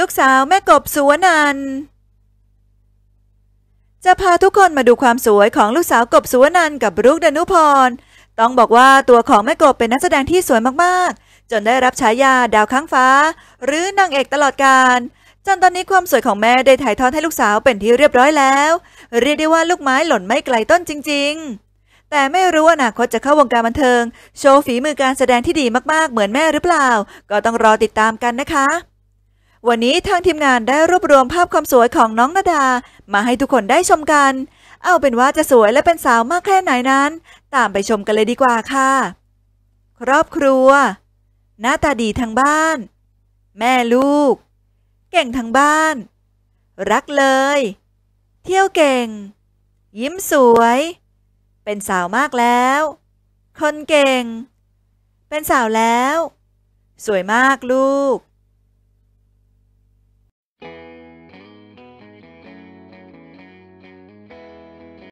ลูกสาวแม่กบสวนัน จะพาทุกคนมาดูความสวยของลูกสาวกบสวนันกับรุกดนุพรต้องบอกว่าตัวของแม่กบเป็นนักแสดงที่สวยมากๆ จนได้รับฉายาดาวค้างฟ้า หรือนางเอกตลอดกาลจนตอนนี้ความสวยของแม่ได้ถ่ายทอดให้ลูกสาวเป็นที่เรียบร้อยแล้ว เรียกได้ว่าลูกไม้หล่นไม่ไกลต้นจริง ๆ แต่ไม่รู้อนาคตจะเข้าวงการบันเทิง โชว์ฝีมือการแสดงที่ดีมากๆ เหมือนแม่หรือเปล่า ก็ต้องรอติดตามกันนะคะวันนี้ทางทีมงานได้รวบรวมภาพความสวยของน้องนาดามาให้ทุกคนได้ชมกัน เอาเป็นว่าจะสวยและเป็นสาวมากแค่ไหนนั้น ตามไปชมกันเลยดีกว่าค่ะ ครอบครัว หน้าตาดีทั้งบ้าน แม่ลูก เก่งทั้งบ้าน รักเลย เที่ยวเก่ง ยิ้มสวย เป็นสาวมากแล้ว คนเก่ง เป็นสาวแล้ว สวยมากลูก